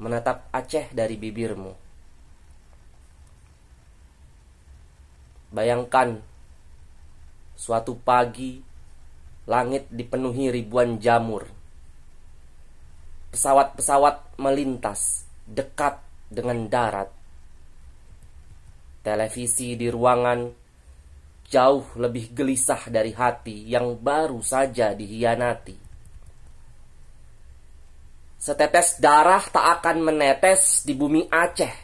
menatap Aceh dari bibirmu. Bayangkan suatu pagi langit dipenuhi ribuan jamur. Pesawat-pesawat melintas dekat dengan darat. Televisi di ruangan jauh lebih gelisah dari hati yang baru saja dihianati. Setetes darah tak akan menetes di bumi Aceh.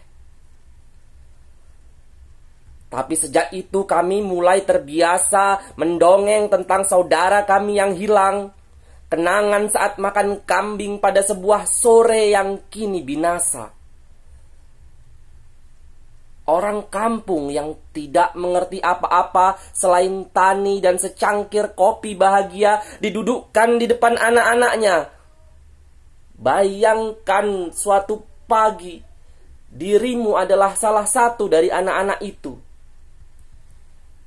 Tapi sejak itu kami mulai terbiasa mendongeng tentang saudara kami yang hilang. Kenangan saat makan kambing pada sebuah sore yang kini binasa. Orang kampung yang tidak mengerti apa-apa selain tani dan secangkir kopi bahagia didudukkan di depan anak-anaknya Bayangkan suatu pagi dirimu adalah salah satu dari anak-anak itu.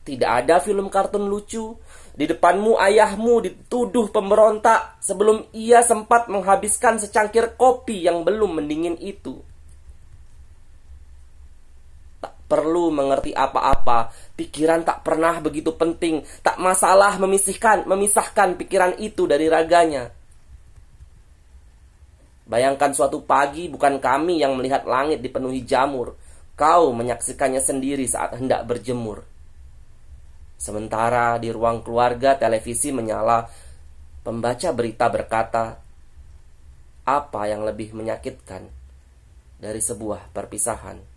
Tidak ada film kartun lucu. Di depanmu ayahmu dituduh pemberontak sebelum ia sempat menghabiskan secangkir kopi yang belum mendingin itu. Tak perlu mengerti apa-apa, pikiran tak pernah begitu penting, tak masalah memisahkan memisahkan pikiran itu dari raganya. Bayangkan suatu pagi bukan kami yang melihat langit dipenuhi jamur. Kau menyaksikannya sendiri saat hendak berjemur. Sementara di ruang keluarga televisi menyala, pembaca berita berkata, apa yang lebih menyakitkan dari sebuah perpisahan?